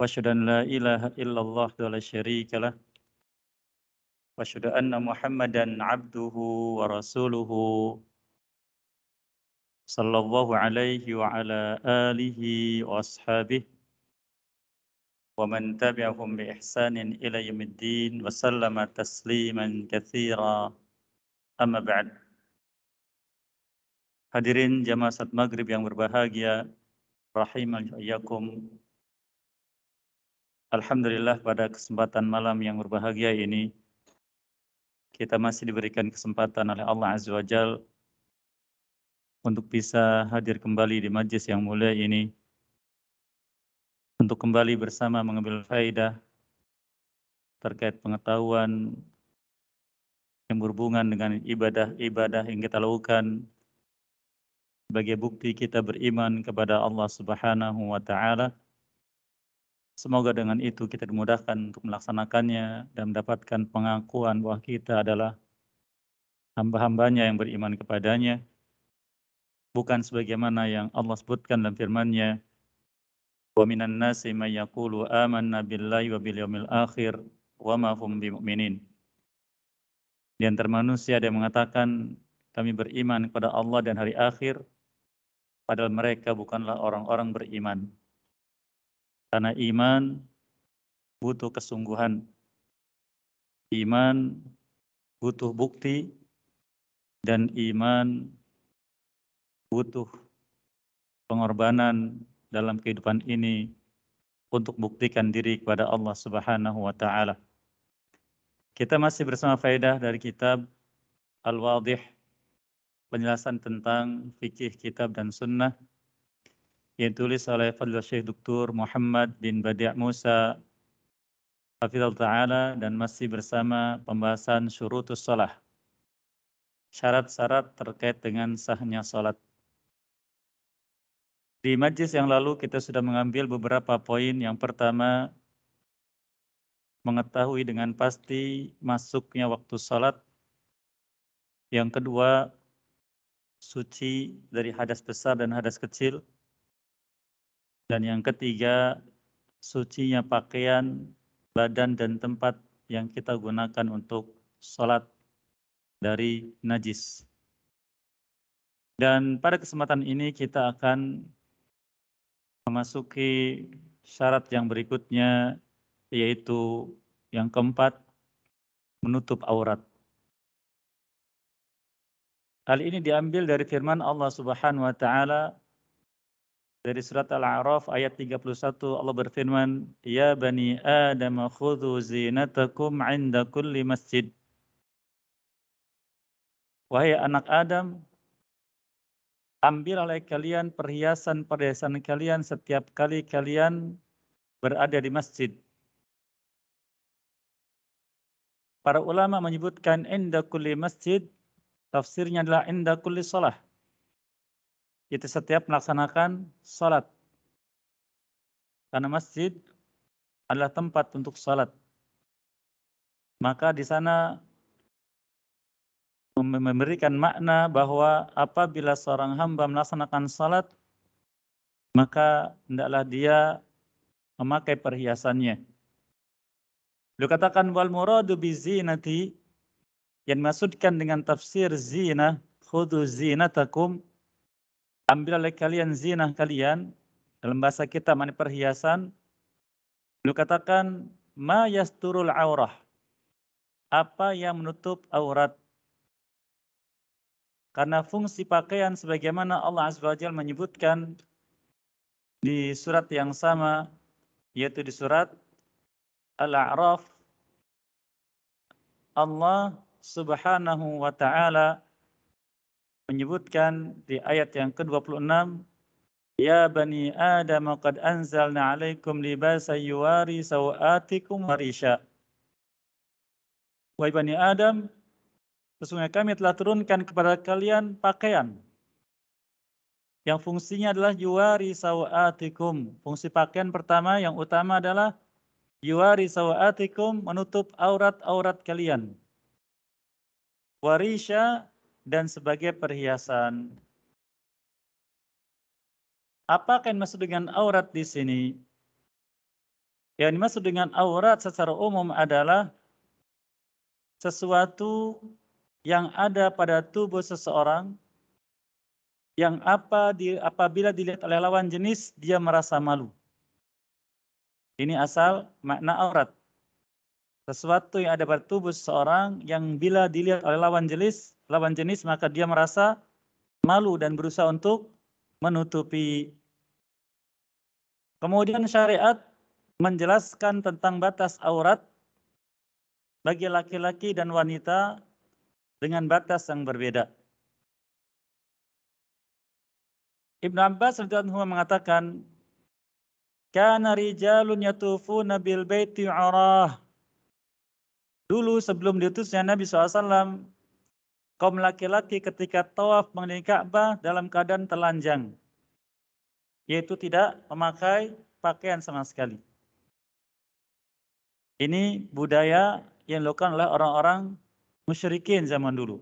واشهد ان لا اله الا الله ولا شريك له واشهد ان محمدا عبده ورسوله صلى الله عليه وعلى اله واصحابه ومن تبعهم باحسان الى يوم الدين وسلم تسليما كثيرا اما بعد Hadirin jamaah saat maghrib yang berbahagia, rahimahayakum Alhamdulillah pada kesempatan malam yang berbahagia ini kita masih diberikan kesempatan oleh Allah Azza wa Jal untuk bisa hadir kembali di majlis yang mulia ini untuk kembali bersama mengambil faidah terkait pengetahuan yang berhubungan dengan ibadah-ibadah yang kita lakukan sebagai bukti kita beriman kepada Allah Subhanahu wa taala Semoga dengan itu kita dimudahkan untuk melaksanakannya dan mendapatkan pengakuan bahwa kita adalah hamba-hambanya yang beriman kepadanya. Bukan sebagaimana yang Allah sebutkan dalam firman-Nya, "Wa minan nasi may yaqulu amanna wa bil akhir wa ma hum bimu'minin." Di antara manusia ada yang mengatakan kami beriman kepada Allah dan hari akhir, padahal mereka bukanlah orang-orang beriman. Karena iman butuh kesungguhan. Iman butuh bukti dan iman butuh pengorbanan dalam kehidupan ini untuk buktikan diri kepada Allah Subhanahu wa taala. Kita masih bersama faedah dari kitab Al-Wadih penjelasan tentang fikih kitab dan sunnah yang ditulis oleh Fadil Syekh Dr. Muhammad bin Badia Musa Hafizal Ta'ala dan masih bersama pembahasan syurutus sholah. Syarat-syarat terkait dengan sahnya sholat. Di majlis yang lalu kita sudah mengambil beberapa poin. Yang pertama, mengetahui dengan pasti masuknya waktu sholat. Yang kedua, suci dari hadas besar dan hadas kecil. Dan yang ketiga, sucinya pakaian, badan, dan tempat yang kita gunakan untuk sholat dari najis. Dan pada kesempatan ini kita akan memasuki syarat yang berikutnya, yaitu yang keempat, menutup aurat. Hal ini diambil dari firman Allah Subhanahu wa taala dari surat Al-A'raf ayat 31 Allah berfirman, "Ya bani Adam khudhu zinatakum 'inda kulli masjid." Wahai anak Adam, ambil oleh kalian perhiasan-perhiasan kalian setiap kali kalian berada di masjid. Para ulama menyebutkan inda kulli masjid, tafsirnya adalah inda kulli salah itu setiap melaksanakan sholat. Karena masjid adalah tempat untuk sholat. Maka di sana memberikan makna bahwa apabila seorang hamba melaksanakan sholat, maka hendaklah dia memakai perhiasannya. dikatakan katakan wal muradu bi zinati yang dimaksudkan dengan tafsir zina khudu zinatakum ambil oleh kalian zina kalian dalam bahasa kita mani perhiasan beliau katakan ma yasturul aurah apa yang menutup aurat karena fungsi pakaian sebagaimana Allah Azza wa menyebutkan di surat yang sama yaitu di surat Al-A'raf Allah Subhanahu wa taala menyebutkan di ayat yang ke-26 Ya bani Adam qad anzalna alaikum libasa yuwari sawatikum warisha. Wahai bani Adam, sesungguhnya kami telah turunkan kepada kalian pakaian yang fungsinya adalah yuwari sawatikum. Fungsi pakaian pertama yang utama adalah yuwari sawatikum menutup aurat-aurat kalian. Warisha dan sebagai perhiasan. Apa yang dimaksud dengan aurat di sini? Yang dimaksud dengan aurat secara umum adalah sesuatu yang ada pada tubuh seseorang yang apa di, apabila dilihat oleh lawan jenis dia merasa malu. Ini asal makna aurat. Sesuatu yang ada pada tubuh seseorang yang bila dilihat oleh lawan jenis lawan jenis maka dia merasa malu dan berusaha untuk menutupi. Kemudian syariat menjelaskan tentang batas aurat bagi laki-laki dan wanita dengan batas yang berbeda. Ibn Abbas radhiyallahu mengatakan, "Kana rijalun yatufuna bil baiti arah." Dulu sebelum diutusnya Nabi SAW, kaum laki-laki ketika tawaf mengelilingi Ka'bah dalam keadaan telanjang yaitu tidak memakai pakaian sama sekali. Ini budaya yang dilakukan oleh orang-orang musyrikin zaman dulu.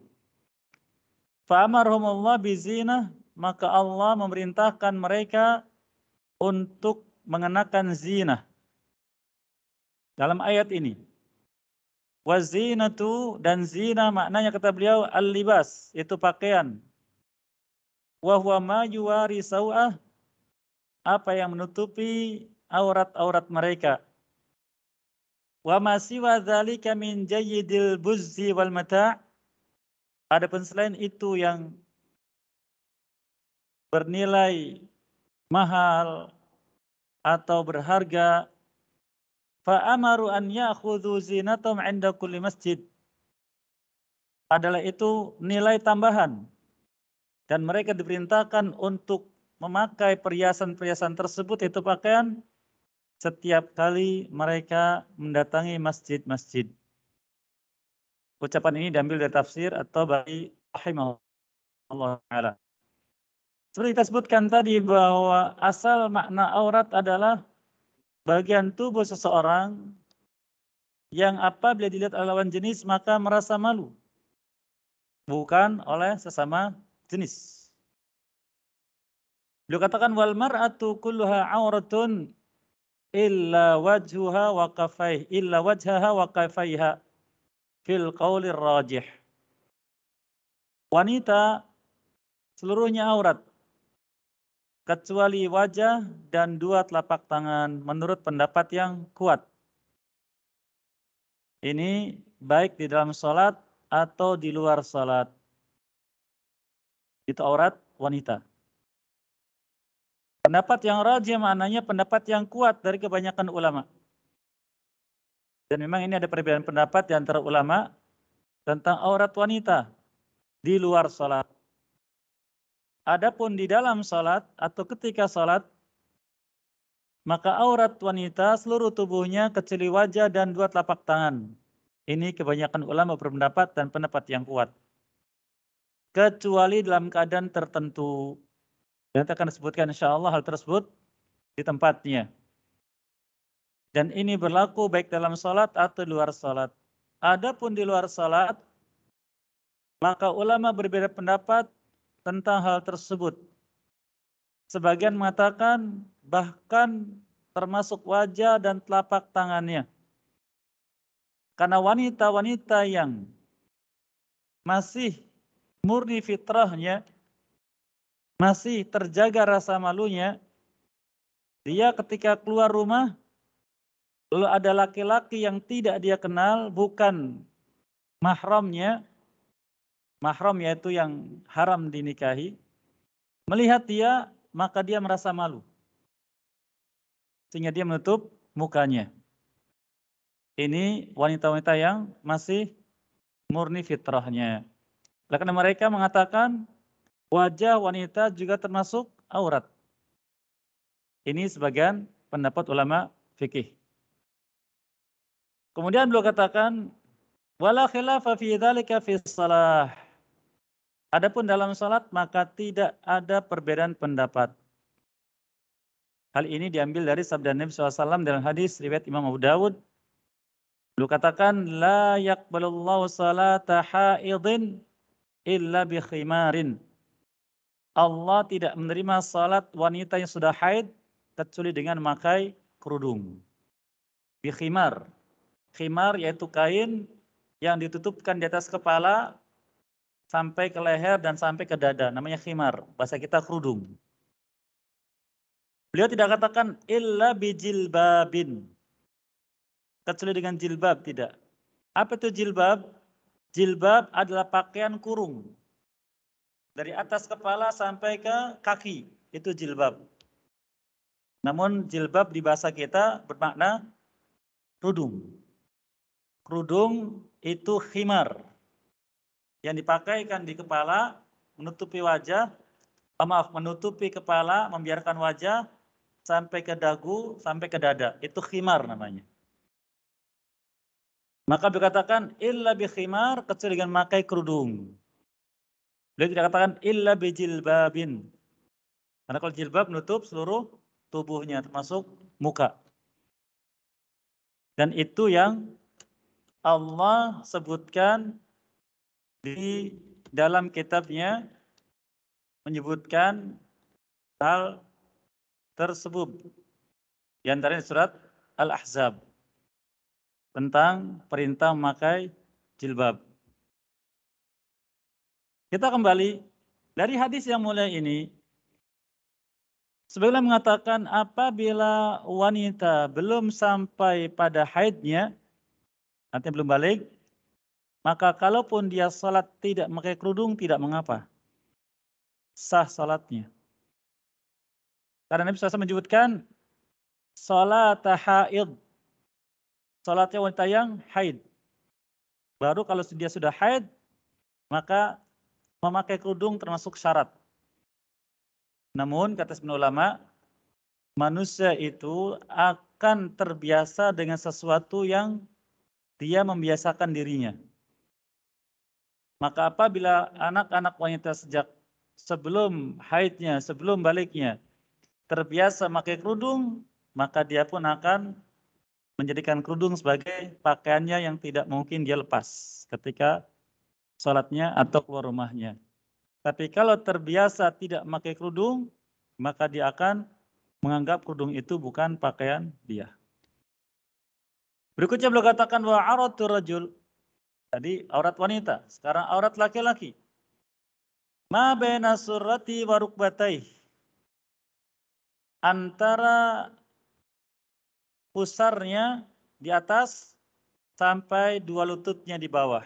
Fa'amarhumullah bizinah, maka Allah memerintahkan mereka untuk mengenakan zina. Dalam ayat ini, Wazinatu dan zina maknanya kata beliau al-libas itu pakaian. Wahwa ma sawah apa yang menutupi aurat-aurat mereka. Wa ma siwa dzalika min jayyidil buzzi wal mata' Adapun selain itu yang bernilai mahal atau berharga fa'amaru an ya'khudhu zinatum 'inda kulli masjid. Adalah itu nilai tambahan. Dan mereka diperintahkan untuk memakai perhiasan-perhiasan tersebut itu pakaian setiap kali mereka mendatangi masjid-masjid. Ucapan ini diambil dari tafsir atau bagi rahimahullah Allah. Seperti kita sebutkan tadi bahwa asal makna aurat adalah bagian tubuh seseorang yang apabila dilihat oleh lawan jenis maka merasa malu bukan oleh sesama jenis. Beliau katakan wal mar'atu kulluha auratun illa wajhuha wa kafaih illa wajhaha wa kafaiha fil qaulir rajih. Wanita seluruhnya aurat kecuali wajah dan dua telapak tangan menurut pendapat yang kuat. Ini baik di dalam sholat atau di luar sholat. Itu aurat wanita. Pendapat yang rajin maknanya pendapat yang kuat dari kebanyakan ulama. Dan memang ini ada perbedaan pendapat di antara ulama tentang aurat wanita di luar sholat. Adapun di dalam salat atau ketika salat maka aurat wanita seluruh tubuhnya kecuali wajah dan dua telapak tangan. Ini kebanyakan ulama berpendapat dan pendapat yang kuat. Kecuali dalam keadaan tertentu. Dan akan sebutkan insya Allah hal tersebut di tempatnya. Dan ini berlaku baik dalam sholat atau luar sholat. Adapun di luar sholat, maka ulama berbeda pendapat tentang hal tersebut. Sebagian mengatakan bahkan termasuk wajah dan telapak tangannya. Karena wanita-wanita yang masih murni fitrahnya, masih terjaga rasa malunya, dia ketika keluar rumah, lalu ada laki-laki yang tidak dia kenal, bukan mahramnya, mahram yaitu yang haram dinikahi melihat dia maka dia merasa malu sehingga dia menutup mukanya. Ini wanita-wanita yang masih murni fitrahnya. Karena mereka mengatakan wajah wanita juga termasuk aurat. Ini sebagian pendapat ulama fikih. Kemudian beliau katakan wala khilafa fi dzalika fi salah Adapun dalam salat maka tidak ada perbedaan pendapat. Hal ini diambil dari sabda Nabi SAW dalam hadis riwayat Imam Abu Dawud. Lu katakan, La yakbalullahu salata haidin illa bi khimarin. Allah tidak menerima salat wanita yang sudah haid kecuali dengan memakai kerudung. Bi khimar. Khimar yaitu kain yang ditutupkan di atas kepala sampai ke leher dan sampai ke dada. Namanya khimar. Bahasa kita kerudung. Beliau tidak katakan illa bijilbabin. Kecuali dengan jilbab, tidak. Apa itu jilbab? Jilbab adalah pakaian kurung. Dari atas kepala sampai ke kaki. Itu jilbab. Namun jilbab di bahasa kita bermakna kerudung. Kerudung itu khimar yang dipakaikan di kepala menutupi wajah, ah, maaf, menutupi kepala, membiarkan wajah sampai ke dagu, sampai ke dada. Itu khimar namanya. Maka dikatakan illa bi khimar kecuali dengan memakai kerudung. Beliau tidak katakan illa bi jilbabin. Karena kalau jilbab menutup seluruh tubuhnya termasuk muka. Dan itu yang Allah sebutkan di dalam kitabnya menyebutkan hal tersebut. Di antaranya surat Al-Ahzab tentang perintah memakai jilbab. Kita kembali dari hadis yang mulia ini Sebelum mengatakan apabila wanita belum sampai pada haidnya, nanti belum balik, maka kalaupun dia sholat tidak pakai kerudung, tidak mengapa. Sah sholatnya. Karena Nabi SAW menyebutkan, sholat haid. Sholatnya wanita yang haid. Baru kalau dia sudah haid, maka memakai kerudung termasuk syarat. Namun, kata sebenarnya ulama, manusia itu akan terbiasa dengan sesuatu yang dia membiasakan dirinya. Maka apabila anak-anak wanita sejak sebelum haidnya, sebelum baliknya terbiasa memakai kerudung, maka dia pun akan menjadikan kerudung sebagai pakaiannya yang tidak mungkin dia lepas ketika sholatnya atau keluar rumahnya. Tapi kalau terbiasa tidak memakai kerudung, maka dia akan menganggap kerudung itu bukan pakaian dia. Berikutnya beliau katakan wa aratu rajul Tadi aurat wanita, sekarang aurat laki-laki. Ma baina surati wa Antara pusarnya di atas sampai dua lututnya di bawah.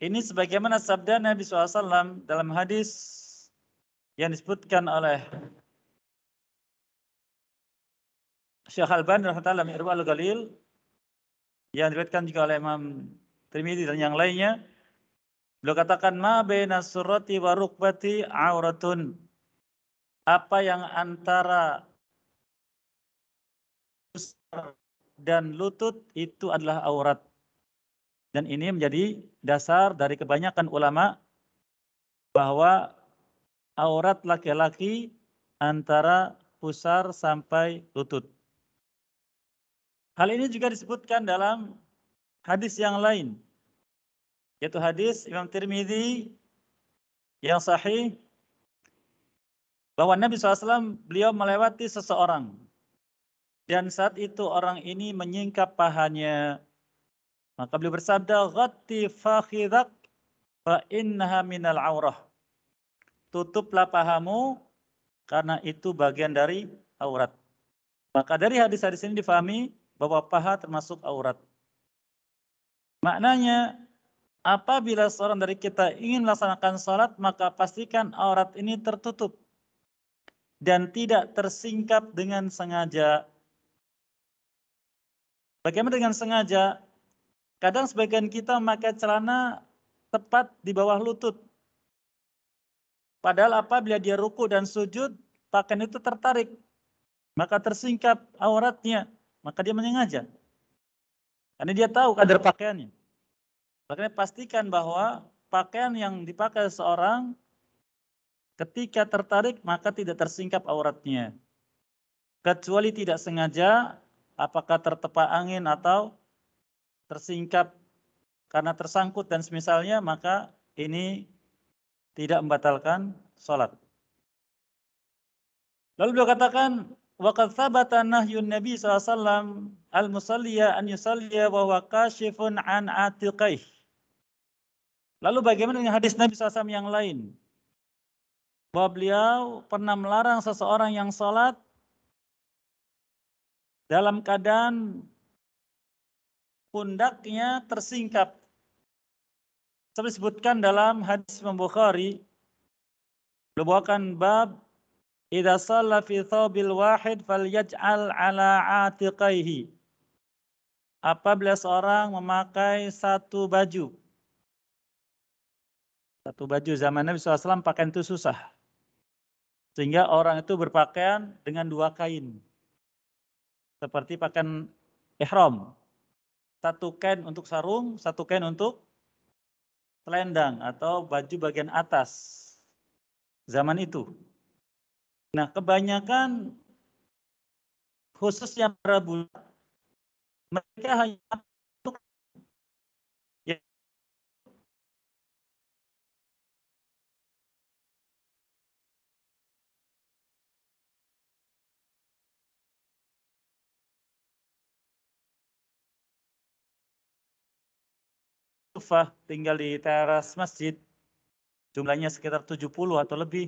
Ini sebagaimana sabda Nabi SAW dalam hadis yang disebutkan oleh Syekh Al-Bani rahimahullah al Galil yang diriwayatkan juga oleh Imam Tirmidzi dan yang lainnya beliau katakan ma baina surati wa rukbati auratun apa yang antara dan lutut itu adalah aurat dan ini menjadi dasar dari kebanyakan ulama bahwa aurat laki-laki antara pusar sampai lutut Hal ini juga disebutkan dalam hadis yang lain. Yaitu hadis Imam Tirmidzi yang sahih bahwa Nabi SAW beliau melewati seseorang dan saat itu orang ini menyingkap pahanya maka beliau bersabda ghatti fakhidak fa innaha minal aurah tutuplah pahamu karena itu bagian dari aurat maka dari hadis-hadis ini difahami bahwa paha termasuk aurat. Maknanya, apabila seorang dari kita ingin melaksanakan sholat, maka pastikan aurat ini tertutup dan tidak tersingkap dengan sengaja. Bagaimana dengan sengaja? Kadang sebagian kita memakai celana tepat di bawah lutut. Padahal apabila dia ruku dan sujud, pakaian itu tertarik. Maka tersingkap auratnya maka dia menyengaja. Karena dia tahu kadar pakaiannya. Makanya pastikan bahwa pakaian yang dipakai seorang ketika tertarik maka tidak tersingkap auratnya. Kecuali tidak sengaja apakah tertepa angin atau tersingkap karena tersangkut dan semisalnya maka ini tidak membatalkan sholat. Lalu beliau katakan ثبت نهي النبي Nabi SAW عليه وسلم المصلي أن يصلي وهو كاشف عن atiqaih. Lalu bagaimana dengan hadis Nabi SAW yang lain? Bahwa beliau pernah melarang seseorang yang sholat dalam keadaan pundaknya tersingkap. Seperti disebutkan dalam hadis Imam Bukhari, beliau bab Idza shalla fi thawbil wahid falyaj'al ala atiqaihi. Apabila seorang memakai satu baju. Satu baju zaman Nabi SAW pakaian itu susah. Sehingga orang itu berpakaian dengan dua kain. Seperti pakaian ihram. Satu kain untuk sarung, satu kain untuk selendang atau baju bagian atas. Zaman itu. Nah, kebanyakan khususnya para bulat, mereka hanya untuk ya. tinggal di teras masjid jumlahnya sekitar 70 atau lebih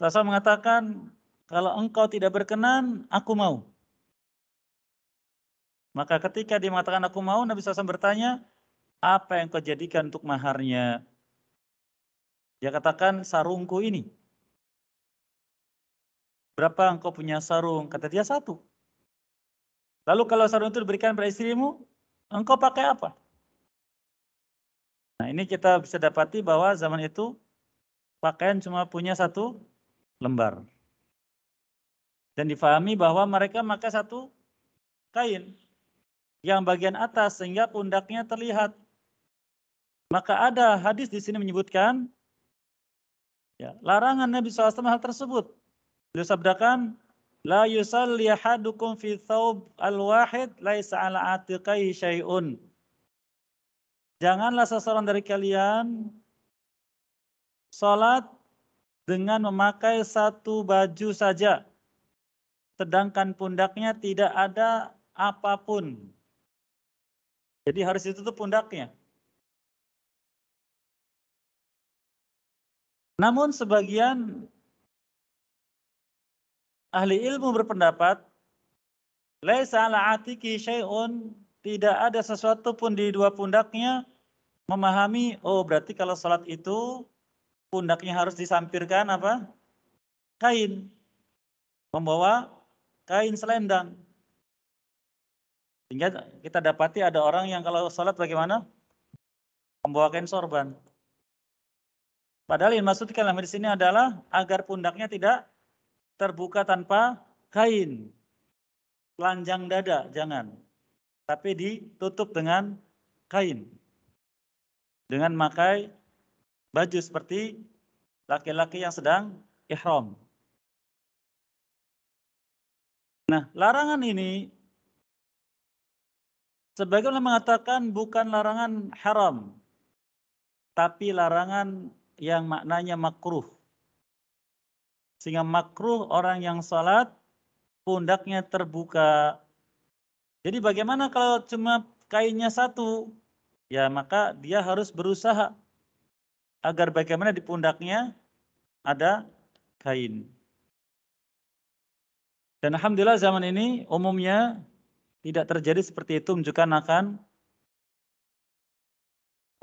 Rasul mengatakan, kalau engkau tidak berkenan, aku mau. Maka ketika dia mengatakan aku mau, Nabi SAW bertanya, apa yang kau jadikan untuk maharnya? Dia katakan sarungku ini. Berapa engkau punya sarung? Kata dia satu. Lalu kalau sarung itu diberikan pada istrimu, engkau pakai apa? Nah ini kita bisa dapati bahwa zaman itu pakaian cuma punya satu lembar. Dan difahami bahwa mereka maka satu kain yang bagian atas sehingga pundaknya terlihat. Maka ada hadis di sini menyebutkan ya, larangan Nabi SAW hal tersebut. Beliau sabdakan, La yusalli ahadukum fi thawb al-wahid laisa ala atiqai syai'un. Janganlah seseorang dari kalian salat dengan memakai satu baju saja, sedangkan pundaknya tidak ada apapun. Jadi harus ditutup pundaknya. Namun sebagian ahli ilmu berpendapat laisa ala atiki syai'un tidak ada sesuatu pun di dua pundaknya memahami oh berarti kalau sholat itu pundaknya harus disampirkan apa? Kain. Membawa kain selendang. Sehingga kita dapati ada orang yang kalau sholat bagaimana? Membawa kain sorban. Padahal yang maksudkan di sini adalah agar pundaknya tidak terbuka tanpa kain. Telanjang dada, jangan. Tapi ditutup dengan kain. Dengan memakai baju seperti laki-laki yang sedang ihram. Nah, larangan ini sebagian mengatakan bukan larangan haram, tapi larangan yang maknanya makruh. Sehingga makruh orang yang salat pundaknya terbuka. Jadi bagaimana kalau cuma kainnya satu? Ya maka dia harus berusaha agar bagaimana di pundaknya ada kain. Dan alhamdulillah zaman ini umumnya tidak terjadi seperti itu menunjukkan akan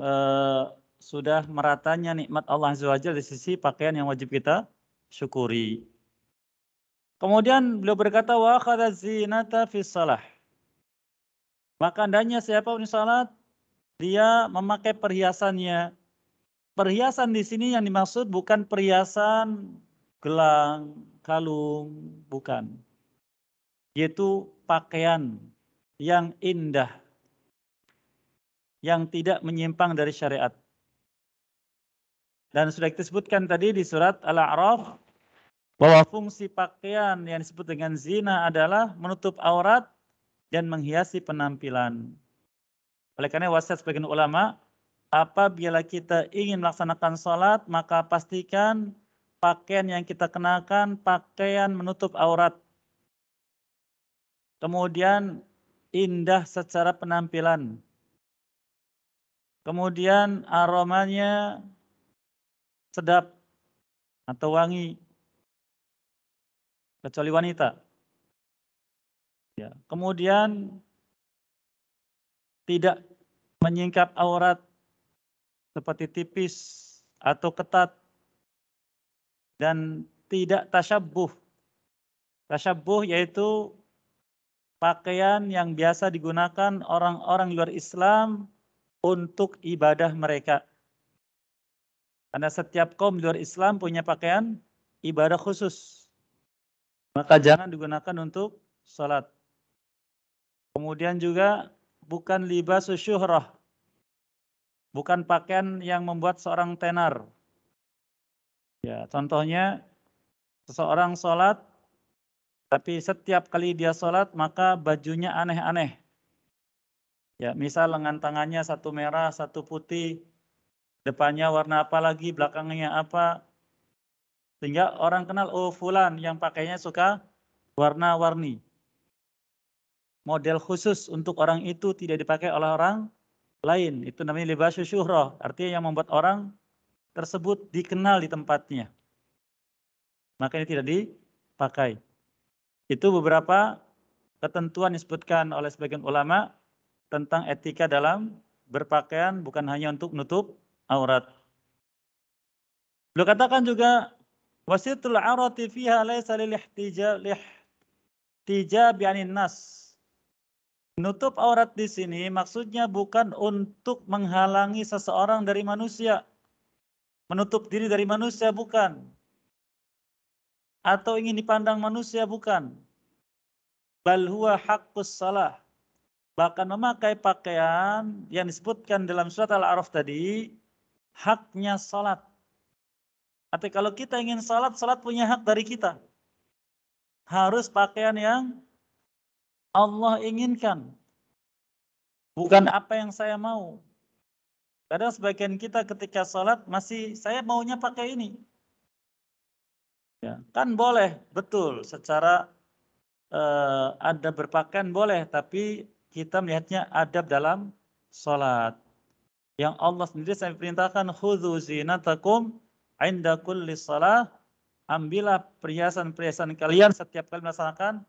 uh, sudah meratanya nikmat Allah Azza di sisi pakaian yang wajib kita syukuri. Kemudian beliau berkata wa kata zinata fi salah. Maka andanya siapa pun salat dia memakai perhiasannya Perhiasan di sini yang dimaksud bukan perhiasan gelang, kalung, bukan. Yaitu pakaian yang indah, yang tidak menyimpang dari syariat. Dan sudah kita sebutkan tadi di surat Al-A'raf bahwa fungsi pakaian yang disebut dengan zina adalah menutup aurat dan menghiasi penampilan. Oleh karena wasiat sebagian ulama apabila kita ingin melaksanakan sholat, maka pastikan pakaian yang kita kenakan, pakaian menutup aurat. Kemudian indah secara penampilan. Kemudian aromanya sedap atau wangi. Kecuali wanita. Ya. Kemudian tidak menyingkap aurat seperti tipis atau ketat dan tidak tasyabuh. Tasyabuh yaitu pakaian yang biasa digunakan orang-orang luar Islam untuk ibadah mereka. Karena setiap kaum luar Islam punya pakaian ibadah khusus. Maka jangan digunakan untuk sholat. Kemudian juga bukan libas syuhrah bukan pakaian yang membuat seorang tenar. Ya, contohnya seseorang sholat, tapi setiap kali dia sholat maka bajunya aneh-aneh. Ya, misal lengan tangannya satu merah, satu putih, depannya warna apa lagi, belakangnya apa. Sehingga orang kenal, oh fulan yang pakainya suka warna-warni. Model khusus untuk orang itu tidak dipakai oleh orang lain. Itu namanya libasu syuhrah, artinya yang membuat orang tersebut dikenal di tempatnya. Maka ini tidak dipakai. Itu beberapa ketentuan disebutkan oleh sebagian ulama tentang etika dalam berpakaian bukan hanya untuk menutup aurat. Beliau katakan juga wasitul arati fiha laisa lil ihtijab tijab yani nas Nutup aurat di sini maksudnya bukan untuk menghalangi seseorang dari manusia. Menutup diri dari manusia bukan. Atau ingin dipandang manusia bukan. Bal huwa haqqus salah. Bahkan memakai pakaian yang disebutkan dalam surat Al-A'raf tadi, haknya salat. Atau kalau kita ingin salat, salat punya hak dari kita. Harus pakaian yang Allah inginkan. Bukan apa yang saya mau. Kadang sebagian kita ketika sholat masih saya maunya pakai ini. Ya, kan boleh, betul. Secara uh, ada berpakaian boleh, tapi kita melihatnya adab dalam sholat. Yang Allah sendiri saya perintahkan khudhu zinatakum inda kulli salah ambillah perhiasan-perhiasan kalian setiap kali melaksanakan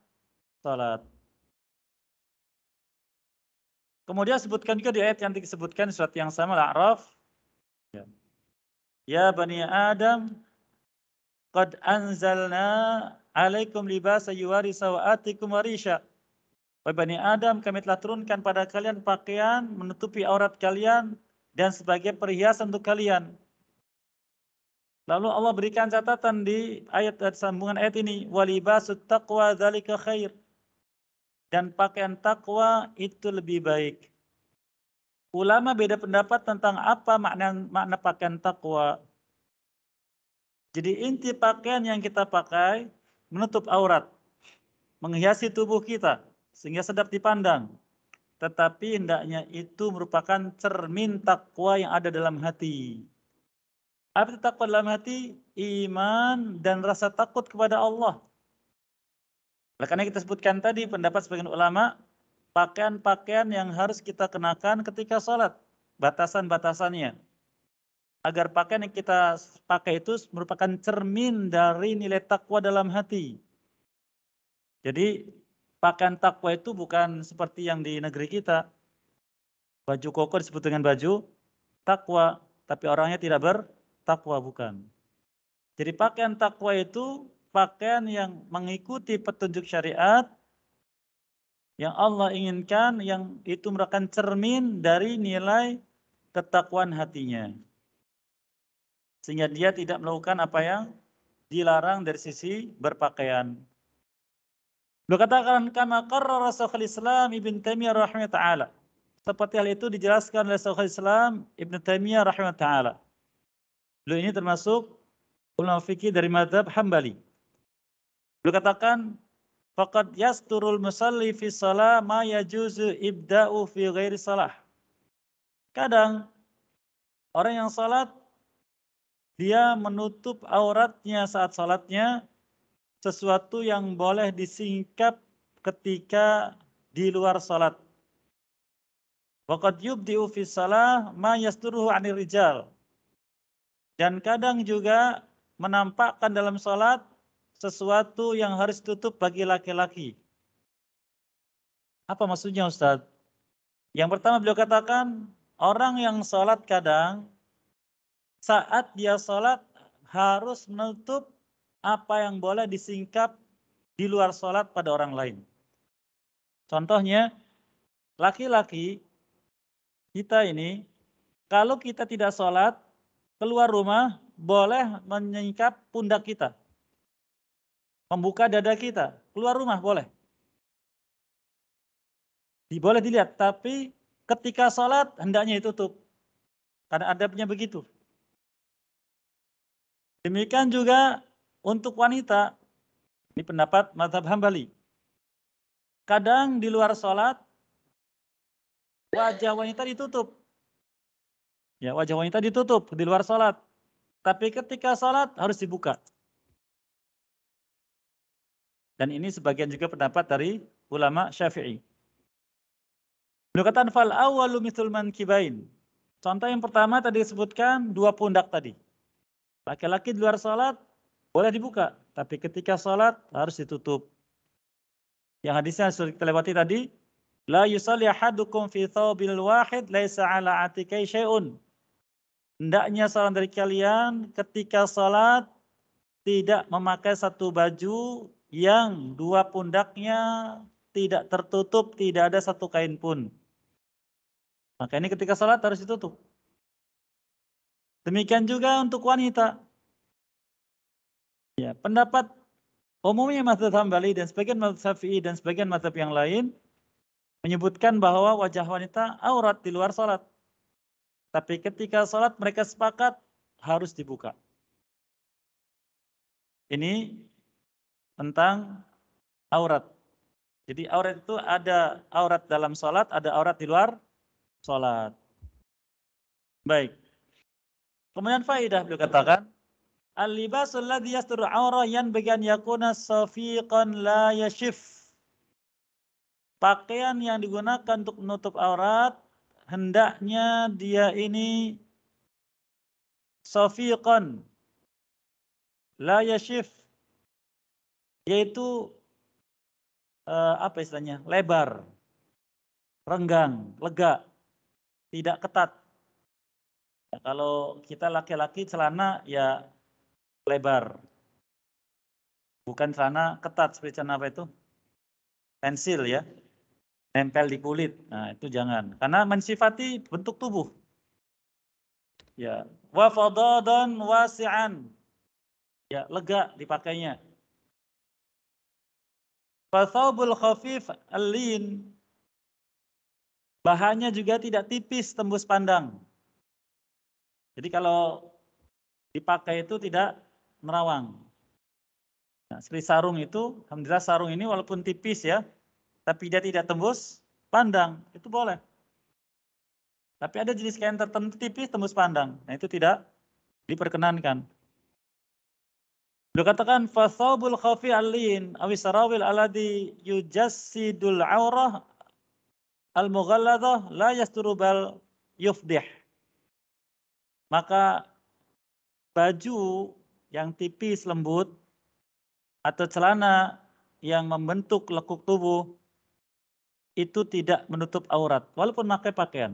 sholat. Kemudian sebutkan juga di ayat yang disebutkan surat yang sama Al-A'raf. Ya. ya Bani Adam, Qad anzalna alaikum libasa yuwari sawatikum warisha. Wahai Bani Adam, kami telah turunkan pada kalian pakaian menutupi aurat kalian dan sebagai perhiasan untuk kalian. Lalu Allah berikan catatan di ayat, eh, sambungan ayat ini, walibasut taqwa dzalika khair dan pakaian takwa itu lebih baik. Ulama beda pendapat tentang apa makna makna pakaian takwa. Jadi inti pakaian yang kita pakai menutup aurat, menghiasi tubuh kita sehingga sedap dipandang. Tetapi hendaknya itu merupakan cermin takwa yang ada dalam hati. Apa itu takwa dalam hati? Iman dan rasa takut kepada Allah. Oleh karena kita sebutkan tadi pendapat sebagian ulama, pakaian-pakaian yang harus kita kenakan ketika sholat, batasan-batasannya. Agar pakaian yang kita pakai itu merupakan cermin dari nilai takwa dalam hati. Jadi pakaian takwa itu bukan seperti yang di negeri kita. Baju koko disebut dengan baju takwa, tapi orangnya tidak bertakwa, bukan. Jadi pakaian takwa itu pakaian yang mengikuti petunjuk syariat yang Allah inginkan yang itu merupakan cermin dari nilai ketakwaan hatinya. Sehingga dia tidak melakukan apa yang dilarang dari sisi berpakaian. Lu katakan kama qarra Syekhul Islam Ibn Taimiyah rahimah taala. Seperti hal itu dijelaskan oleh Syekhul Islam Ibn Taimiyah rahimah taala. Beliau ini termasuk ulama fikih dari mazhab Hambali. Beliau katakan faqad yasturul musalli fi shalah ma yajuzu ibda'u fi ghairi shalah. Kadang orang yang salat dia menutup auratnya saat salatnya sesuatu yang boleh disingkap ketika di luar salat. Waqad yubdi'u fi shalah ma yasturuhu 'anil rijal. Dan kadang juga menampakkan dalam salat sesuatu yang harus tutup bagi laki-laki. Apa maksudnya Ustadz? Yang pertama beliau katakan, orang yang sholat kadang saat dia sholat harus menutup apa yang boleh disingkap di luar sholat pada orang lain. Contohnya, laki-laki kita ini, kalau kita tidak sholat, keluar rumah boleh menyingkap pundak kita membuka dada kita. Keluar rumah boleh. Boleh dilihat, tapi ketika sholat hendaknya ditutup. Karena adabnya begitu. Demikian juga untuk wanita. Ini pendapat Madhab Hambali. Kadang di luar sholat, wajah wanita ditutup. Ya, wajah wanita ditutup di luar sholat. Tapi ketika sholat harus dibuka. Dan ini sebagian juga pendapat dari ulama Syafi'i. Beliau fal awalu mitsul mankibain. Contoh yang pertama tadi disebutkan dua pundak tadi. Laki-laki di luar salat boleh dibuka, tapi ketika salat harus ditutup. Yang hadisnya sudah kita lewati tadi, la yusalli ahadukum fi thawbil wahid laisa ala atikai syai'un. Hendaknya seorang dari kalian ketika salat tidak memakai satu baju yang dua pundaknya tidak tertutup, tidak ada satu kain pun. Maka ini ketika sholat harus ditutup. Demikian juga untuk wanita. Ya, pendapat umumnya Mazhab Hambali dan sebagian Mazhab Syafi'i dan sebagian Mazhab yang lain menyebutkan bahwa wajah wanita aurat di luar sholat. Tapi ketika sholat mereka sepakat harus dibuka. Ini tentang aurat. Jadi aurat itu ada aurat dalam sholat, ada aurat di luar sholat. Baik. Kemudian faidah beliau katakan, Al-libasul ladhi yastur aurah yan bagian yakuna safiqan la yashif. Pakaian yang digunakan untuk menutup aurat, hendaknya dia ini safiqan la yashif yaitu eh, apa istilahnya lebar renggang lega tidak ketat ya, kalau kita laki-laki celana ya lebar bukan celana ketat seperti celana apa itu pensil ya nempel di kulit nah itu jangan karena mensifati bentuk tubuh ya wa fadadon wasi'an ya lega dipakainya Fasabul khafif alin. Bahannya juga tidak tipis tembus pandang. Jadi kalau dipakai itu tidak merawang. Nah, seperti sarung itu, alhamdulillah sarung ini walaupun tipis ya, tapi dia tidak tembus pandang, itu boleh. Tapi ada jenis kain tertentu tipis tembus pandang, nah itu tidak diperkenankan. Dia katakan fasabul khafi alin awi sarawil aladi yujasidul aurah al mughalladah la yasturubal yufdih. Maka baju yang tipis lembut atau celana yang membentuk lekuk tubuh itu tidak menutup aurat walaupun pakai pakaian.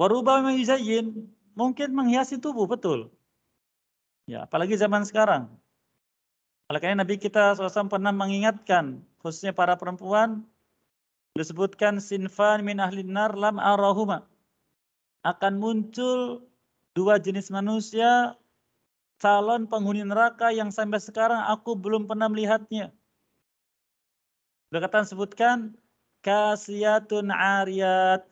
Warubah mengizayin mungkin menghiasi tubuh betul, Ya, apalagi zaman sekarang. Oleh karena Nabi kita SAW pernah mengingatkan, khususnya para perempuan, disebutkan sinfan min ahlin nar lam arahuma. Akan muncul dua jenis manusia, calon penghuni neraka yang sampai sekarang aku belum pernah melihatnya. Berkata sebutkan, kasiatun ariyat.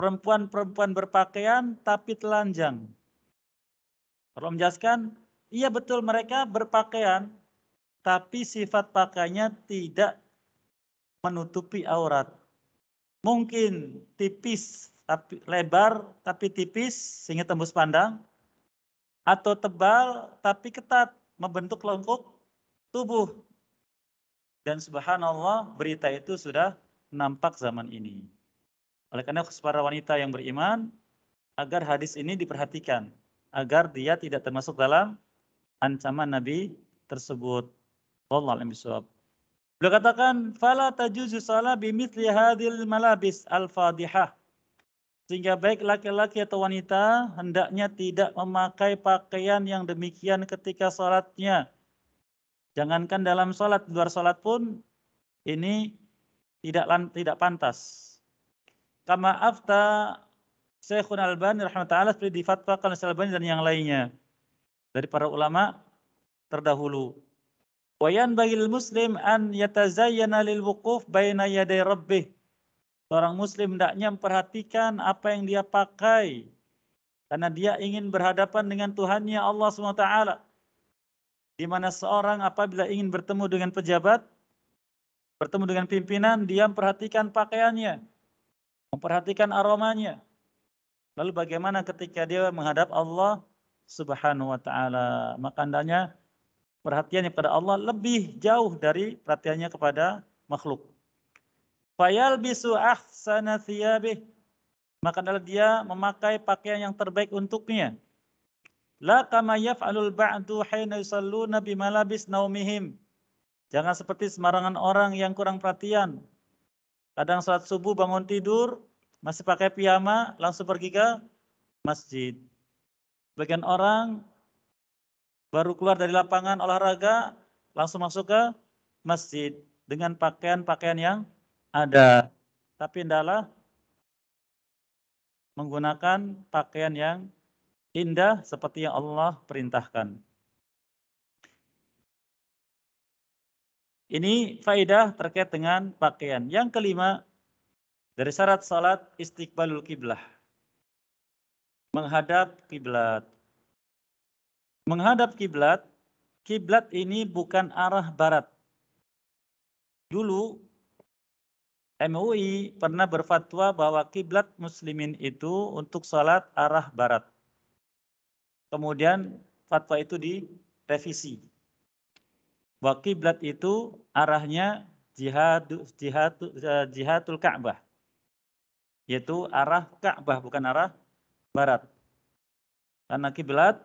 Perempuan-perempuan berpakaian tapi telanjang Perlu menjelaskan, iya betul mereka berpakaian, tapi sifat pakainya tidak menutupi aurat. Mungkin tipis, tapi lebar tapi tipis sehingga tembus pandang, atau tebal tapi ketat membentuk lengkuk tubuh. Dan subhanallah berita itu sudah nampak zaman ini. Oleh karena para wanita yang beriman agar hadis ini diperhatikan agar dia tidak termasuk dalam ancaman Nabi tersebut. Allah a'lam bishawab. Beliau katakan, "Fala tajuzu salat bimithli hadhil malabis al-fadihah." Sehingga baik laki-laki atau wanita hendaknya tidak memakai pakaian yang demikian ketika salatnya. Jangankan dalam salat, luar salat pun ini tidak tidak pantas. Kama afta Syekhun Albani rahmatullah seperti difatwakan Al-Bani dan yang lainnya dari para ulama terdahulu. Wa yanbaghil muslim an yatazayyana lil wuquf baina yaday rabbih. Seorang muslim hendaknya memperhatikan apa yang dia pakai karena dia ingin berhadapan dengan Tuhannya Allah SWT. Di mana seorang apabila ingin bertemu dengan pejabat, bertemu dengan pimpinan, dia memperhatikan pakaiannya, memperhatikan aromanya, Lalu bagaimana ketika dia menghadap Allah Subhanahu wa taala? Maka perhatiannya kepada Allah lebih jauh dari perhatiannya kepada makhluk. bisu ahsana thiyabih. Maka adalah dia memakai pakaian yang terbaik untuknya. La kama yaf'alul ba'du hayna yusalluna bimalabis naumihim. Jangan seperti sembarangan orang yang kurang perhatian. Kadang saat subuh bangun tidur, masih pakai piyama langsung pergi ke masjid. Bagian orang baru keluar dari lapangan olahraga langsung masuk ke masjid dengan pakaian-pakaian yang ada. Tapi adalah menggunakan pakaian yang indah seperti yang Allah perintahkan. Ini faedah terkait dengan pakaian. Yang kelima, dari syarat salat istiqbalul kiblah. Menghadap kiblat. Menghadap kiblat, kiblat ini bukan arah barat. Dulu MUI pernah berfatwa bahwa kiblat muslimin itu untuk salat arah barat. Kemudian fatwa itu direvisi. Bahwa kiblat itu arahnya jihad jihad eh, jihadul Ka'bah yaitu arah Ka'bah bukan arah barat. Karena kiblat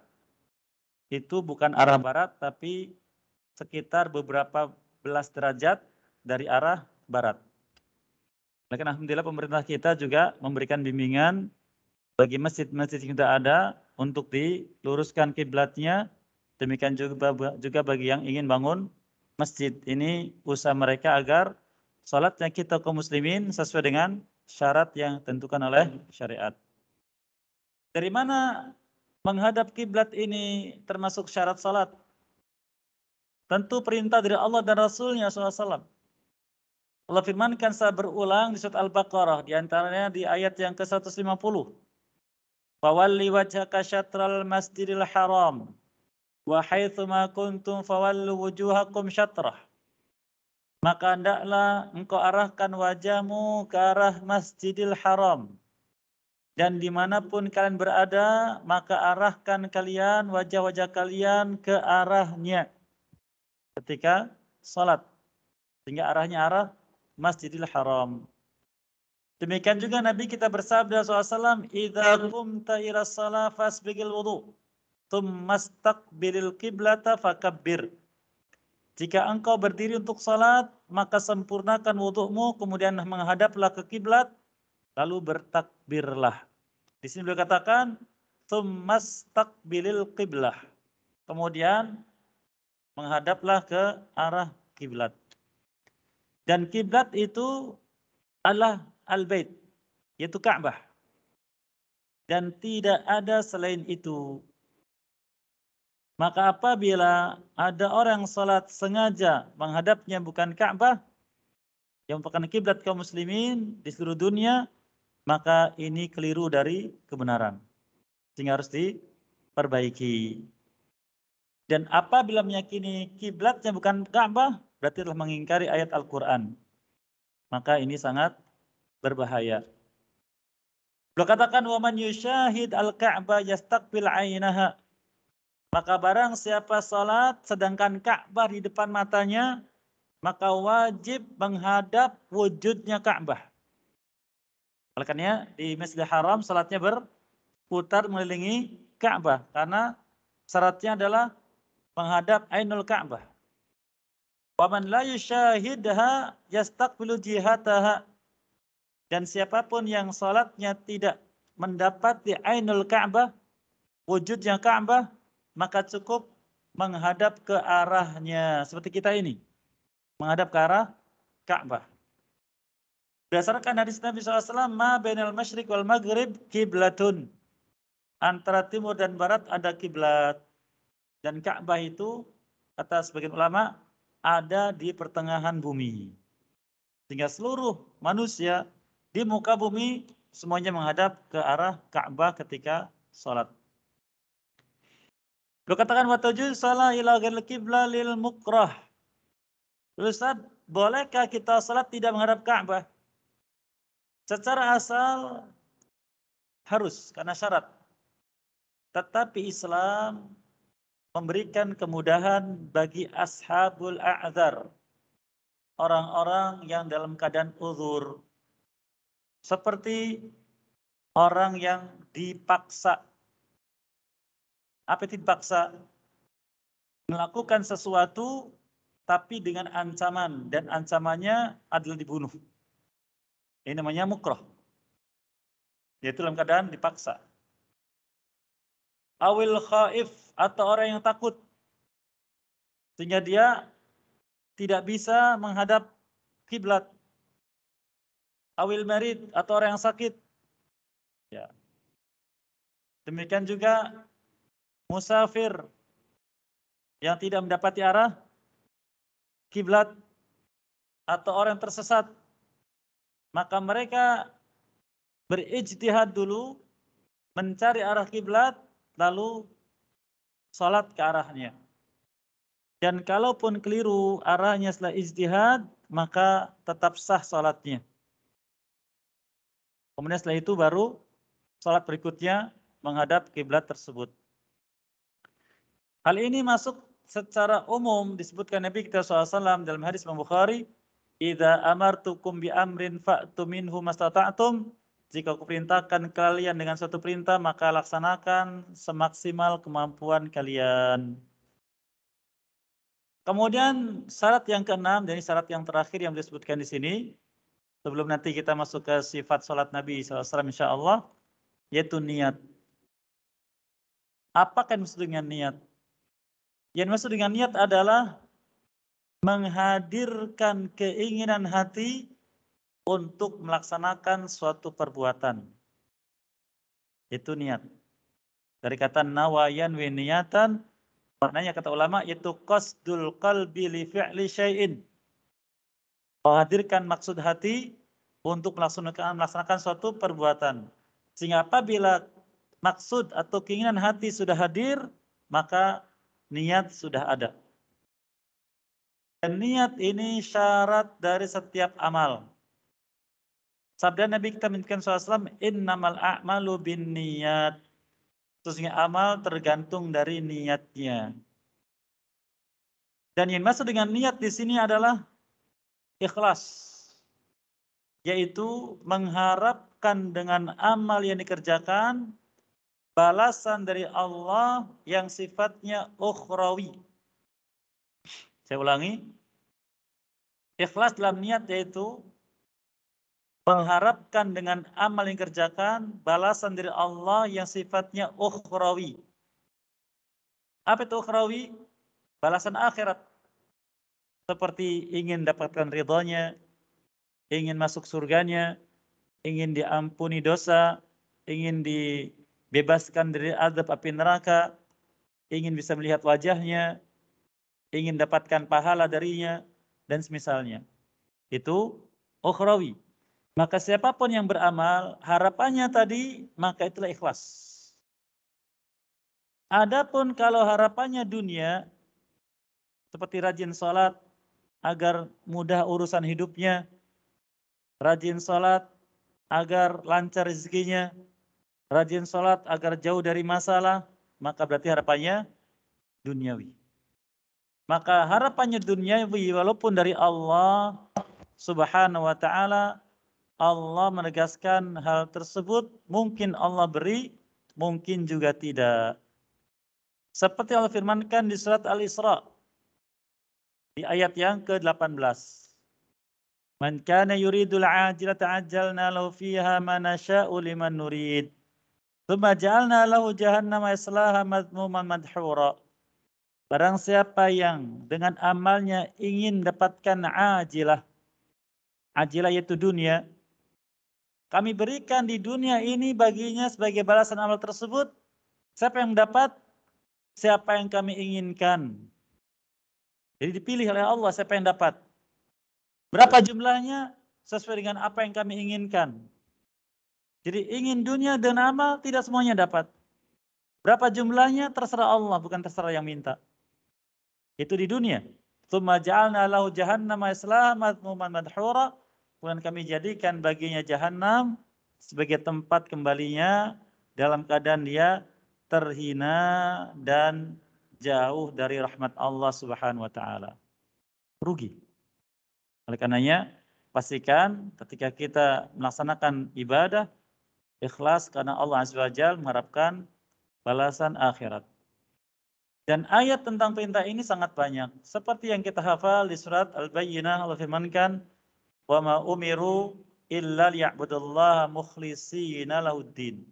itu bukan arah barat tapi sekitar beberapa belas derajat dari arah barat. Lakin alhamdulillah pemerintah kita juga memberikan bimbingan bagi masjid-masjid yang sudah ada untuk diluruskan kiblatnya. Demikian juga juga bagi yang ingin bangun masjid. Ini usaha mereka agar sholatnya kita kaum muslimin sesuai dengan syarat yang tentukan oleh syariat. Dari mana menghadap kiblat ini termasuk syarat salat? Tentu perintah dari Allah dan Rasulnya SAW. Allah firmankan secara berulang di surat Al-Baqarah, di antaranya di ayat yang ke-150. Fawalli wajhaka syatral masjidil haram, wa ma kuntum fawallu wujuhakum syatrah maka hendaklah engkau arahkan wajahmu ke arah Masjidil Haram. Dan dimanapun kalian berada, maka arahkan kalian, wajah-wajah kalian ke arahnya. Ketika sholat Sehingga arahnya arah Masjidil Haram. Demikian juga Nabi kita bersabda SAW, Iza kumta ila salah fasbigil wudu, Tumma staqbilil qiblata fakabbir. Jika engkau berdiri untuk salat, maka sempurnakan wudhumu, kemudian menghadaplah ke kiblat, lalu bertakbirlah. Di sini beliau katakan, takbilil kiblah. Kemudian menghadaplah ke arah kiblat. Dan kiblat itu adalah al-bait, yaitu Ka'bah. Dan tidak ada selain itu. Maka apabila ada orang salat sengaja menghadapnya bukan Ka'bah, yang merupakan kiblat kaum muslimin di seluruh dunia, maka ini keliru dari kebenaran. Sehingga harus diperbaiki. Dan apabila meyakini kiblatnya bukan Ka'bah, berarti telah mengingkari ayat Al-Quran. Maka ini sangat berbahaya. Beliau katakan, yushahid Ka'bah kabah yastaqbil 'ainaha." Maka barang siapa salat sedangkan Ka'bah di depan matanya, maka wajib menghadap wujudnya Ka'bah. Oleh karena ya, di Masjidil Haram salatnya berputar mengelilingi Ka'bah karena syaratnya adalah menghadap Ainul Ka'bah. Waman la yushahidha yastaqbilu jihataha. Dan siapapun yang salatnya tidak mendapati Ainul Ka'bah, wujudnya Ka'bah, maka cukup menghadap ke arahnya seperti kita ini. Menghadap ke arah Ka'bah. Berdasarkan hadis Nabi SAW, ma bainal masyriq wal maghrib kiblatun. Antara timur dan barat ada kiblat. Dan Ka'bah itu, kata sebagian ulama, ada di pertengahan bumi. Sehingga seluruh manusia di muka bumi semuanya menghadap ke arah Ka'bah ketika sholat. Lu katakan wataju salah ila kiblah lil mukrah. Ustaz, bolehkah kita salat tidak menghadap Ka'bah? Secara asal harus karena syarat. Tetapi Islam memberikan kemudahan bagi ashabul a'zar. Orang-orang yang dalam keadaan uzur. Seperti orang yang dipaksa apetit dipaksa melakukan sesuatu tapi dengan ancaman dan ancamannya adalah dibunuh. Ini namanya mukroh. Yaitu dalam keadaan dipaksa. Awil khaif atau orang yang takut. Sehingga dia tidak bisa menghadap kiblat. Awil merit atau orang yang sakit. Ya. Demikian juga musafir yang tidak mendapati arah kiblat atau orang tersesat maka mereka berijtihad dulu mencari arah kiblat lalu sholat ke arahnya dan kalaupun keliru arahnya setelah ijtihad maka tetap sah sholatnya kemudian setelah itu baru sholat berikutnya menghadap kiblat tersebut Hal ini masuk secara umum disebutkan Nabi kita SAW dalam hadis Bukhari, amar amartukum bi amrin fa'tu minhu mastata'tum." Jika aku perintahkan kalian dengan suatu perintah, maka laksanakan semaksimal kemampuan kalian. Kemudian syarat yang keenam, jadi syarat yang terakhir yang disebutkan di sini, sebelum nanti kita masuk ke sifat sholat Nabi SAW insya Allah, yaitu niat. Apa kan maksud dengan niat? Yang dimaksud dengan niat adalah menghadirkan keinginan hati untuk melaksanakan suatu perbuatan. Itu niat. Dari kata nawayan niatan, maknanya kata ulama itu qasdul qalbi li fi'li syai'in. Menghadirkan maksud hati untuk melaksanakan, melaksanakan suatu perbuatan. Sehingga apabila maksud atau keinginan hati sudah hadir, maka niat sudah ada. Dan niat ini syarat dari setiap amal. Sabda Nabi kita mintakan SAW, innamal a'malu bin niat. Sesungguhnya amal tergantung dari niatnya. Dan yang masuk dengan niat di sini adalah ikhlas. Yaitu mengharapkan dengan amal yang dikerjakan balasan dari Allah yang sifatnya ukhrawi. Saya ulangi. Ikhlas dalam niat yaitu mengharapkan dengan amal yang kerjakan balasan dari Allah yang sifatnya ukhrawi. Apa itu ukhrawi? Balasan akhirat. Seperti ingin dapatkan ridhonya, ingin masuk surganya, ingin diampuni dosa, ingin di bebaskan dari azab api neraka, ingin bisa melihat wajahnya, ingin dapatkan pahala darinya, dan semisalnya. Itu ukhrawi. Maka siapapun yang beramal, harapannya tadi, maka itulah ikhlas. Adapun kalau harapannya dunia, seperti rajin sholat, agar mudah urusan hidupnya, rajin sholat, agar lancar rezekinya, rajin sholat agar jauh dari masalah, maka berarti harapannya duniawi. Maka harapannya duniawi walaupun dari Allah subhanahu wa ta'ala, Allah menegaskan hal tersebut, mungkin Allah beri, mungkin juga tidak. Seperti Allah firmankan di surat Al-Isra, di ayat yang ke-18. Man kana yuridul ajilata ajalna lahu fiha ma nasha'u liman nurid ja'alna lahu jahannam yaslaha madhura. Barang siapa yang dengan amalnya ingin dapatkan ajilah. Ajilah yaitu dunia. Kami berikan di dunia ini baginya sebagai balasan amal tersebut. Siapa yang dapat Siapa yang kami inginkan. Jadi dipilih oleh Allah siapa yang dapat. Berapa jumlahnya? Sesuai dengan apa yang kami inginkan. Jadi ingin dunia dan amal tidak semuanya dapat. Berapa jumlahnya terserah Allah, bukan terserah yang minta. Itu di dunia. Tsumma ja'alna lahu jahannam islamat muman madhura. Kemudian kami jadikan baginya jahannam sebagai tempat kembalinya dalam keadaan dia terhina dan jauh dari rahmat Allah Subhanahu wa taala. Rugi. Oleh karenanya, pastikan ketika kita melaksanakan ibadah Ikhlas karena Allah Azza wa mengharapkan balasan akhirat. Dan ayat tentang perintah ini sangat banyak. Seperti yang kita hafal di surat Al-Bayyinah Allah firmankan, "Wa ma umiru illa liya'budullaha mukhlishina lahuddin."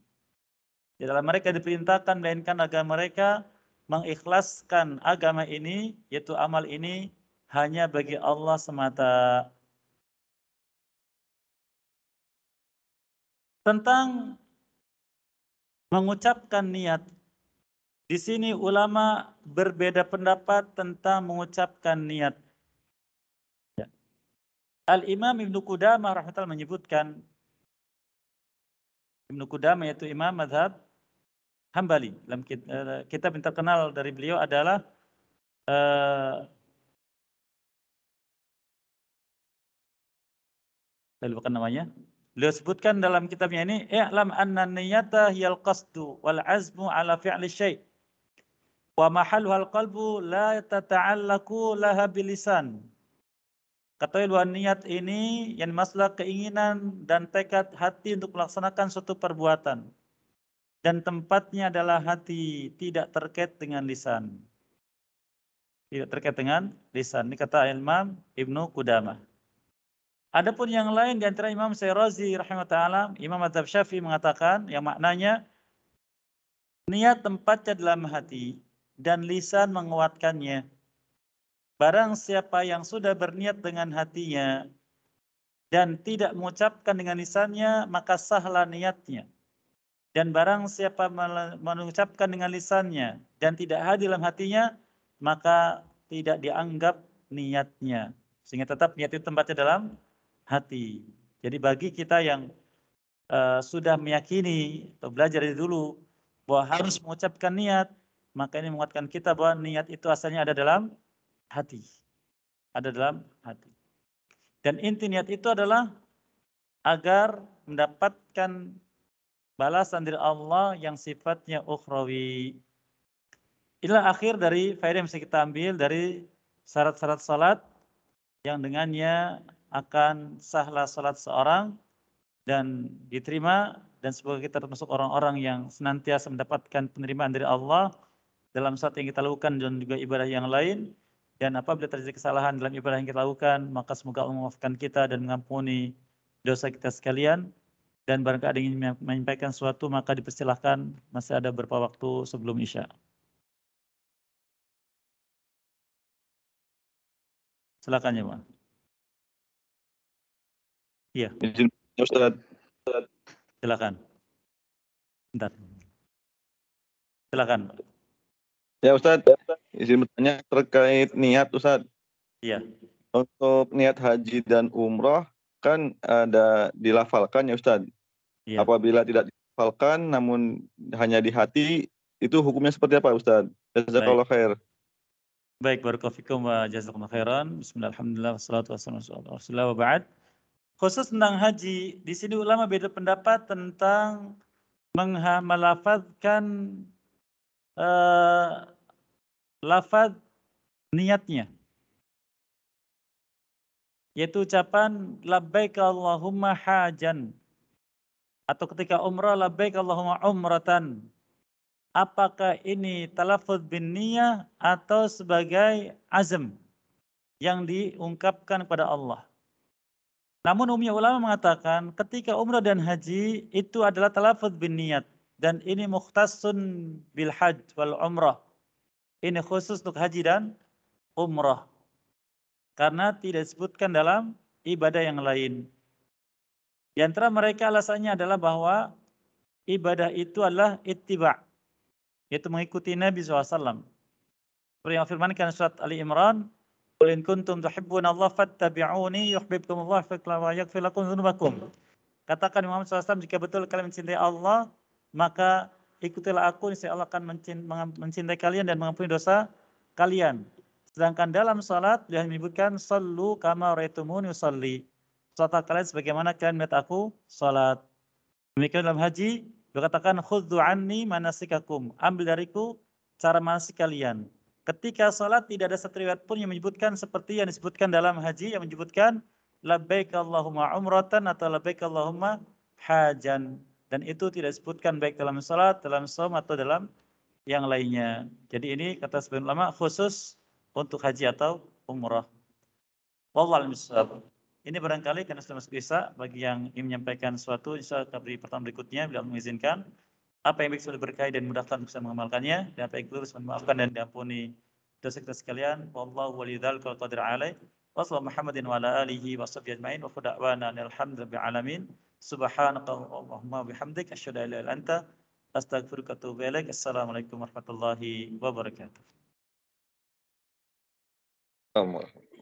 Di dalam mereka diperintahkan melainkan agama mereka mengikhlaskan agama ini yaitu amal ini hanya bagi Allah semata. tentang mengucapkan niat. Di sini ulama berbeda pendapat tentang mengucapkan niat. Ya. Al-Imam Ibnu Qudamah rahmatullah menyebutkan Ibnu Qudamah yaitu imam Madhab Hambali. Dalam eh, kitab yang terkenal dari beliau adalah uh, saya lupakan namanya Beliau sebutkan dalam kitabnya ini, "I'lam anna niyata hiyal qasdu wal azmu ala fi'li syai' wa al qalbu la tata'allaku laha bilisan." Ketahui bahwa niat ini yang masalah keinginan dan tekad hati untuk melaksanakan suatu perbuatan. Dan tempatnya adalah hati, tidak terkait dengan lisan. Tidak terkait dengan lisan. Ini kata Imam Ibnu Qudamah. Adapun yang lain di antara Imam Syirazi rahimahullah, Imam Madzhab Syafi'i mengatakan yang maknanya niat tempatnya dalam hati dan lisan menguatkannya. Barang siapa yang sudah berniat dengan hatinya dan tidak mengucapkan dengan lisannya, maka sahlah niatnya. Dan barang siapa mengucapkan dengan lisannya dan tidak hadir dalam hatinya, maka tidak dianggap niatnya. Sehingga tetap niat itu tempatnya dalam hati. Jadi bagi kita yang uh, sudah meyakini atau belajar dari dulu bahwa harus mengucapkan niat, maka ini menguatkan kita bahwa niat itu asalnya ada dalam hati. Ada dalam hati. Dan inti niat itu adalah agar mendapatkan balasan dari Allah yang sifatnya ukhrawi. Inilah akhir dari faedah yang bisa kita ambil dari syarat-syarat salat yang dengannya akan sahlah salat seorang dan diterima dan semoga kita termasuk orang-orang yang senantiasa mendapatkan penerimaan dari Allah dalam saat yang kita lakukan dan juga ibadah yang lain dan apabila terjadi kesalahan dalam ibadah yang kita lakukan maka semoga Allah memaafkan kita dan mengampuni dosa kita sekalian dan barangkali ada yang ingin menyampaikan sesuatu maka dipersilahkan masih ada beberapa waktu sebelum Isya. Silakan ya, Pak. Iya. Izin ya, Ustaz. Silakan. Bentar. Silakan. Ya Ustaz, izin bertanya terkait niat Ustaz. Iya. Untuk niat haji dan umroh kan ada dilafalkan ya Ustaz. Iya. Apabila tidak dilafalkan namun hanya di hati itu hukumnya seperti apa Ustaz? Jazakallah khair. Baik, fikum wa jazakumullah khairan. Bismillahirrahmanirrahim. Wassalatu wassalamu ala wa ba'd. Khusus tentang haji, di sini ulama beda pendapat tentang menghafalkan uh, eh, lafad niatnya. Yaitu ucapan labbaik Allahumma hajan atau ketika umrah labbaik Allahumma umratan. Apakah ini talafud bin niyah atau sebagai azam yang diungkapkan kepada Allah? Namun umumnya ulama mengatakan ketika umrah dan haji itu adalah talafud bin niat dan ini mukhtasun bil hajj wal umrah. Ini khusus untuk haji dan umrah. Karena tidak disebutkan dalam ibadah yang lain. Di antara mereka alasannya adalah bahwa ibadah itu adalah ittiba, yaitu mengikuti Nabi SAW. Seperti yang firmankan surat Ali Imran, Qul in kuntum Allah fattabi'uni yuhibbukumullah wa yaghfir lakum dzunubakum. Katakan Muhammad SAW, jika betul kalian mencintai Allah, maka ikutilah aku, Insya Allah akan mencintai kalian dan mengampuni dosa kalian. Sedangkan dalam salat dia menyebutkan sallu kama raitumuni yusalli Salat kalian sebagaimana kalian melihat aku salat. Demikian dalam haji, katakan khudzu anni manasikakum, ambil dariku cara manasik kalian. Ketika sholat tidak ada satu riwayat pun yang menyebutkan seperti yang disebutkan dalam haji yang menyebutkan labbaik Allahumma umratan atau labbaik Allahumma hajan dan itu tidak disebutkan baik dalam sholat, dalam som atau dalam yang lainnya. Jadi ini kata sebagian ulama khusus untuk haji atau umrah. Wallahu Ini barangkali karena sudah masuk Isya bagi yang ingin menyampaikan suatu insya Allah beri pertemuan berikutnya bila mengizinkan apa yang baik sudah berkait dan mudahkan bisa mengamalkannya dan apa yang keliru semoga maafkan dan diampuni dosa kita sekalian wallahu walidzal qadir alaih wasallallahu muhammadin wa ala alihi washabbihi ajmain wa da'wana alhamdulillahi alamin subhanaka allahumma bihamdik asyhadu an la ilaha illa anta astaghfiruka wa atubu ilaik assalamualaikum warahmatullahi wabarakatuh Assalamualaikum.